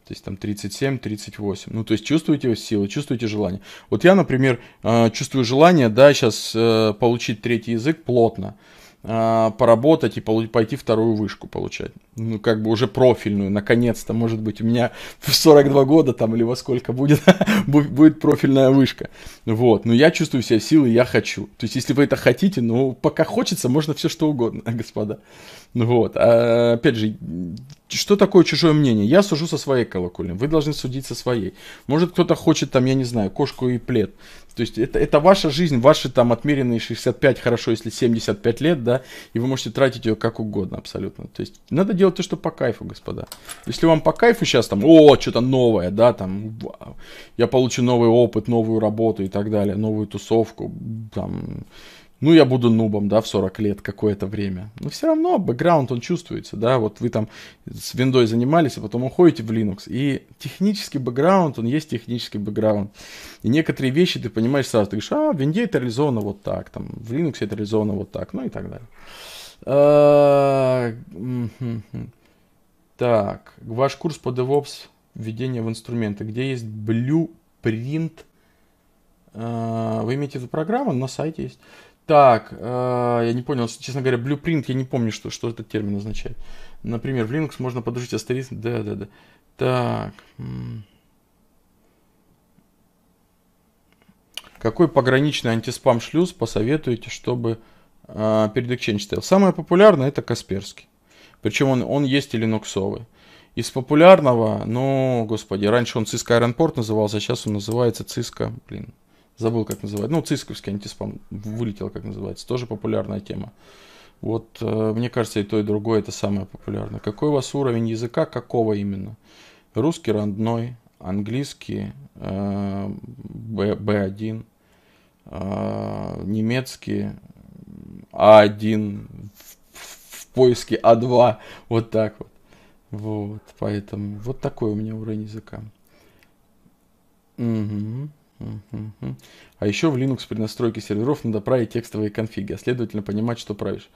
То есть там 37-38. Ну, то есть чувствуете вы силы, чувствуете желание. Вот я, например, э, чувствую желание, да, сейчас э, получить третий язык плотно. А, поработать и пойти вторую вышку получать. Ну, как бы уже профильную, наконец-то, может быть, у меня в 42 года там или во сколько будет, будет профильная вышка. Вот, но я чувствую себя силы, я хочу. То есть, если вы это хотите, ну, пока хочется, можно все что угодно, господа. ну Вот, а, опять же, что такое чужое мнение? Я сужу со своей колокольни, вы должны судить со своей. Может, кто-то хочет там, я не знаю, кошку и плед. То есть это, это ваша жизнь, ваши там отмеренные 65, хорошо, если 75 лет, да, и вы можете тратить ее как угодно абсолютно. То есть надо делать то, что по кайфу, господа. Если вам по кайфу сейчас там, о, что-то новое, да, там, вау, я получу новый опыт, новую работу и так далее, новую тусовку, там, ну, я буду нубом, да, в 40 лет какое-то время. Но все равно бэкграунд, он чувствуется, да, вот вы там с виндой занимались, а потом уходите в Linux. И технический бэкграунд, он есть технический бэкграунд. И некоторые вещи ты понимаешь сразу, ты говоришь, а, в винде это реализовано вот так, там, в Linux это реализовано вот так, ну и так далее. А, так, ваш курс по DevOps введение в инструменты, где есть blueprint, а, вы имеете эту программу, на сайте есть так, э, я не понял, честно говоря, blueprint, я не помню, что, что этот термин означает. Например, в Linux можно подружить астеризм. Да, да, да. Так. Какой пограничный антиспам шлюз посоветуете, чтобы э, перед Exchange стоял? Самое популярное это Касперский. Причем он, он есть и линуксовый. Из популярного, ну, господи, раньше он Cisco Ironport назывался, а сейчас он называется Cisco, блин, забыл как называть, ну, цисковский антиспам вылетел, как называется, тоже популярная тема. Вот, э, мне кажется, и то, и другое это самое популярное. Какой у вас уровень языка, какого именно? Русский родной, английский э, B1, э, немецкий А1, в, в поиске А2, вот так вот. Вот, поэтому вот такой у меня уровень языка. Угу. А еще в Linux при настройке серверов надо править текстовые конфиги, а следовательно понимать, что правишь.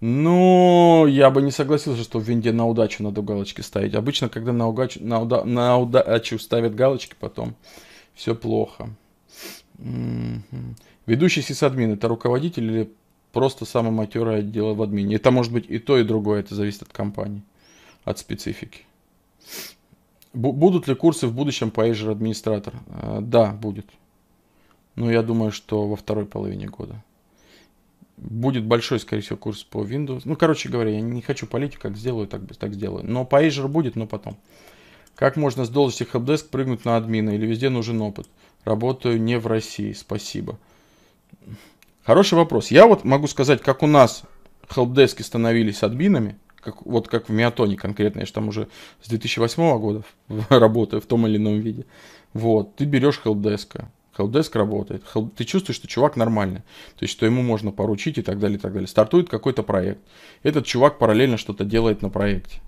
Ну, я бы не согласился, что в винде на удачу надо галочки ставить. Обычно, когда на удачу, на уда, на удачу ставят галочки, потом все плохо. Ведущий сисадмин – это руководитель или просто самый матерый отдела в админе? Это может быть и то, и другое, это зависит от компании, от специфики. Будут ли курсы в будущем по Azure администратор? А, да, будет. Но я думаю, что во второй половине года. Будет большой, скорее всего, курс по Windows. Ну, короче говоря, я не хочу палить, как сделаю, так, так сделаю. Но по Azure будет, но потом. Как можно с должности хелпдеск прыгнуть на админа? Или везде нужен опыт? Работаю не в России, спасибо. Хороший вопрос. Я вот могу сказать, как у нас хелпдески становились админами – как, вот как в Миатоне конкретно, я же там уже с 2008 года работаю в том или ином виде. Вот, ты берешь Хелдеска, хелпдеск работает, Help... ты чувствуешь, что чувак нормальный, то есть, что ему можно поручить и так далее, и так далее. Стартует какой-то проект, этот чувак параллельно что-то делает на проекте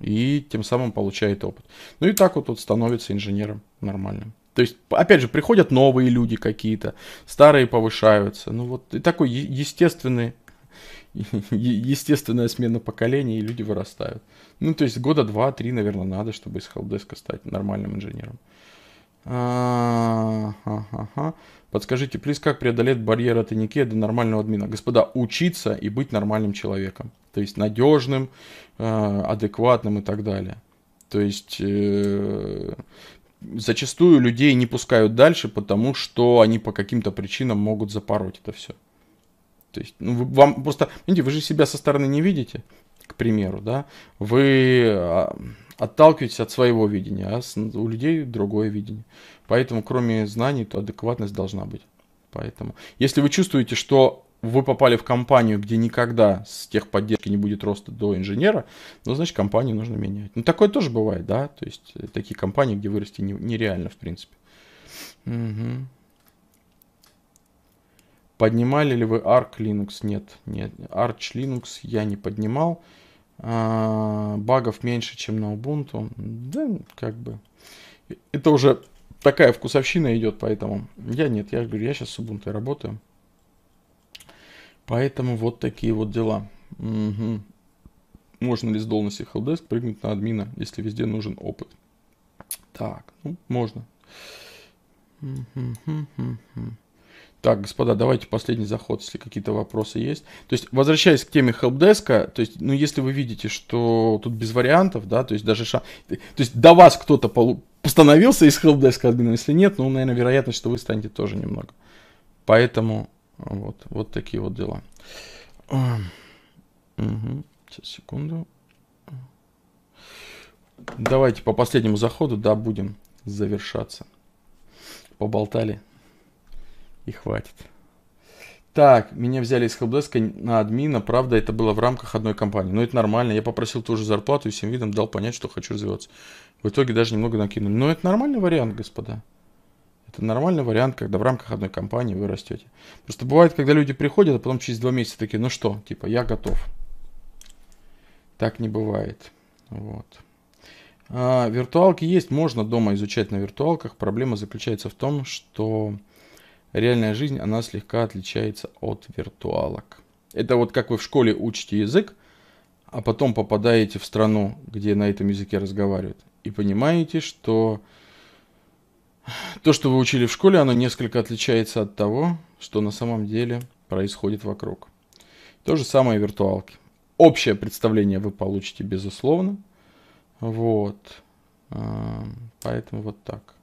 и тем самым получает опыт. Ну и так вот он становится инженером нормальным. То есть, опять же, приходят новые люди какие-то, старые повышаются. Ну вот и такой естественный естественная смена поколений, и люди вырастают. Ну, то есть года два-три, наверное, надо, чтобы из хелдеска стать нормальным инженером. А -а -а Подскажите, плюс как преодолеть барьер от Инике до нормального админа? Господа, учиться и быть нормальным человеком. То есть надежным, э, адекватным и так далее. То есть э, зачастую людей не пускают дальше, потому что они по каким-то причинам могут запороть это все. То есть, ну, вам просто, видите, вы же себя со стороны не видите, к примеру, да, вы а, отталкиваетесь от своего видения, а у людей другое видение. Поэтому, кроме знаний, то адекватность должна быть. Поэтому, если вы чувствуете, что вы попали в компанию, где никогда с техподдержки не будет роста до инженера, ну, значит, компанию нужно менять. Ну, такое тоже бывает, да, то есть, э, такие компании, где вырасти нереально, в принципе. Угу. Поднимали ли вы Arch Linux? Нет, нет. Arch Linux я не поднимал. А, багов меньше, чем на Ubuntu. Да, как бы. Это уже такая вкусовщина идет, поэтому... Я нет, я говорю, я сейчас с Ubuntu работаю. Поэтому вот такие вот дела. Угу. Можно ли с должности Helpdesk прыгнуть на админа, если везде нужен опыт? Так, ну, можно. Угу, угу, угу. Так, господа, давайте последний заход, если какие-то вопросы есть. То есть, возвращаясь к теме хелпдеска, то есть, ну, если вы видите, что тут без вариантов, да, то есть, даже ша... То есть, до вас кто-то полу... постановился из хелпдеска админа, если нет, ну, наверное, вероятность, что вы станете тоже немного. Поэтому вот, вот такие вот дела. Угу. Сейчас, секунду. Давайте по последнему заходу, да, будем завершаться. Поболтали. И хватит. Так, меня взяли из Хелпдеска на админа, правда, это было в рамках одной компании. Но это нормально, я попросил ту же зарплату и всем видом дал понять, что хочу развиваться. В итоге даже немного накинули. Но это нормальный вариант, господа. Это нормальный вариант, когда в рамках одной компании вы растете. Просто бывает, когда люди приходят, а потом через два месяца такие, ну что, типа, я готов. Так не бывает. Вот. А, виртуалки есть, можно дома изучать на виртуалках. Проблема заключается в том, что реальная жизнь, она слегка отличается от виртуалок. Это вот как вы в школе учите язык, а потом попадаете в страну, где на этом языке разговаривают, и понимаете, что то, что вы учили в школе, оно несколько отличается от того, что на самом деле происходит вокруг. То же самое и виртуалки. Общее представление вы получите, безусловно. Вот. Эм, поэтому вот так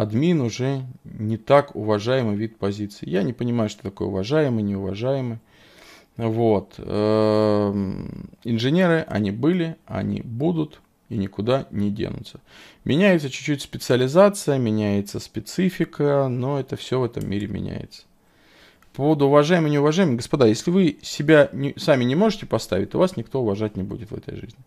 админ уже не так уважаемый вид позиции. Я не понимаю, что такое уважаемый, неуважаемый. Вот. Эм, инженеры, они были, они будут и никуда не денутся. Меняется чуть-чуть специализация, меняется специфика, но это все в этом мире меняется. По поводу уважаемые и неуважаемые, господа, если вы себя не, сами не можете поставить, то вас никто уважать не будет в этой жизни.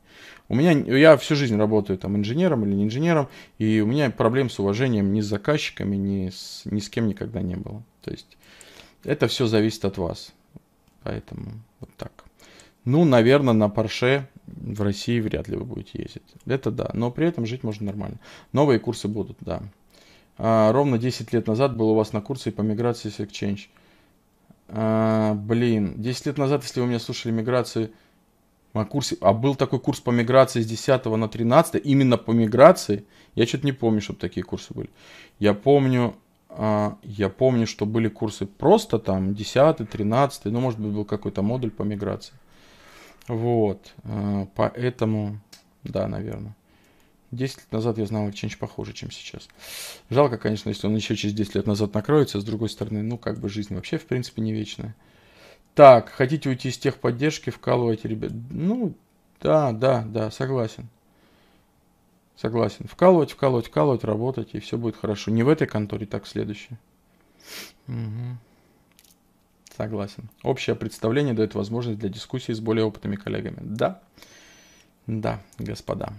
У меня, я всю жизнь работаю там инженером или не инженером, и у меня проблем с уважением ни с заказчиками, ни с, ни с кем никогда не было. То есть это все зависит от вас. Поэтому вот так. Ну, наверное, на Порше в России вряд ли вы будете ездить. Это да, но при этом жить можно нормально. Новые курсы будут, да. А, ровно 10 лет назад был у вас на курсе по миграции с Exchange. А, блин, 10 лет назад, если вы меня слушали миграции, на курсе, а был такой курс по миграции с 10 на 13, именно по миграции, я что-то не помню, чтобы такие курсы были. Я помню, а, я помню, что были курсы просто там 10, 13, ну, может быть, был какой-то модуль по миграции. Вот, а, поэтому, да, наверное. 10 лет назад я знал Exchange похуже, чем сейчас. Жалко, конечно, если он еще через 10 лет назад накроется. С другой стороны, ну, как бы жизнь вообще, в принципе, не вечная. Так, хотите уйти из техподдержки, вкалывайте, ребят. Ну, да, да, да, согласен. Согласен. Вкалывать, вкалывать, вкалывать, работать, и все будет хорошо. Не в этой конторе, так в следующей. Угу. Согласен. Общее представление дает возможность для дискуссии с более опытными коллегами. Да, да, господа.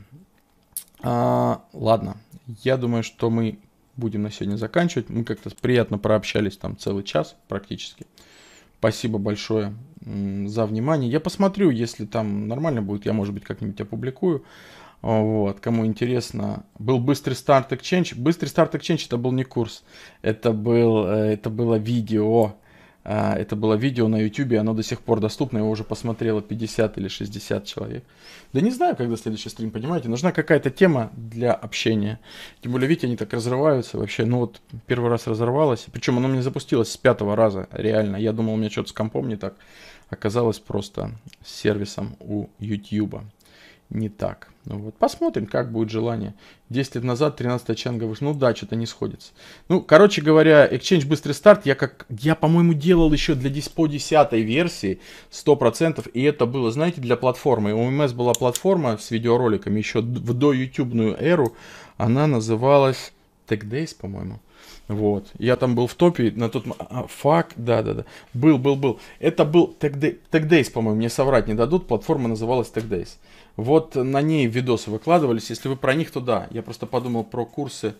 А, ладно, я думаю, что мы будем на сегодня заканчивать. Мы как-то приятно прообщались там целый час практически. Спасибо большое за внимание. Я посмотрю, если там нормально будет, я, может быть, как-нибудь опубликую. Вот, кому интересно. Был быстрый старт Exchange. Быстрый старт Exchange это был не курс. Это, был, э, это было видео а, это было видео на YouTube, оно до сих пор доступно, его уже посмотрело 50 или 60 человек. Да не знаю, когда следующий стрим, понимаете, нужна какая-то тема для общения. Тем более, видите, они так разрываются вообще. Ну вот, первый раз разорвалось, причем оно мне запустилось с пятого раза, реально. Я думал, у меня что-то с компом не так. Оказалось просто с сервисом у YouTube. Не так. Ну вот. Посмотрим, как будет желание. 10 лет назад 13 чан говоришь, ну да, что-то не сходится. Ну, короче говоря, Exchange быстрый старт я, как, я по-моему, делал еще для по 10 версии 100%, и это было, знаете, для платформы. У МС была платформа с видеороликами еще в до ютубную эру, она называлась Tech по-моему. Вот. Я там был в топе на тот а, да, да, да. Был, был, был. Это был Tech по-моему, мне соврать не дадут. Платформа называлась Tech Days. Вот на ней видосы выкладывались. Если вы про них, то да. Я просто подумал про курсы.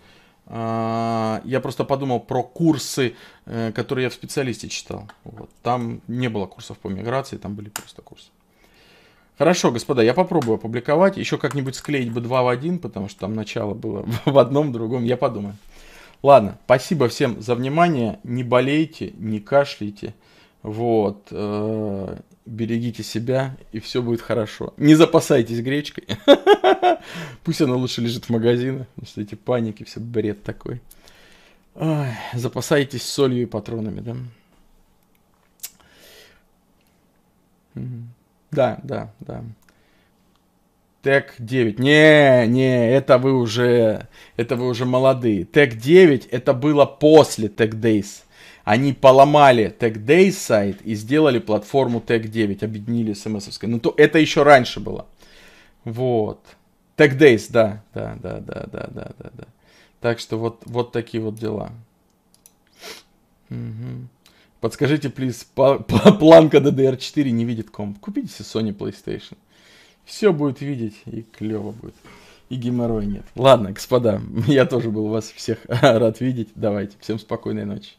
А, я просто подумал про курсы, э, которые я в специалисте читал. Вот. Там не было курсов по миграции, там были просто курсы. Хорошо, господа, я попробую опубликовать. Еще как-нибудь склеить бы два в один, потому что там начало было в одном, в другом. Я подумаю. Ладно, спасибо всем за внимание. Не болейте, не кашляйте. Вот. Э, берегите себя, и все будет хорошо. Не запасайтесь гречкой. Пусть она лучше лежит в магазинах, что эти паники, все бред такой. запасайтесь солью и патронами, да? Да, да, да. Тег 9. Не, не, это вы уже, это вы уже молодые. Тег 9 это было после Тег Days они поломали Tech Day сайт и сделали платформу Tech 9, объединили смс -овской. Ну, то это еще раньше было. Вот. Tech Days, да, да, да, да, да, да, да, да. Так что вот, вот такие вот дела. Угу. Подскажите, плиз, по планка DDR4 не видит комп. Купите себе Sony PlayStation. Все будет видеть и клево будет. И геморрой нет. Ладно, господа, я тоже был вас всех рад видеть. Давайте, всем спокойной ночи.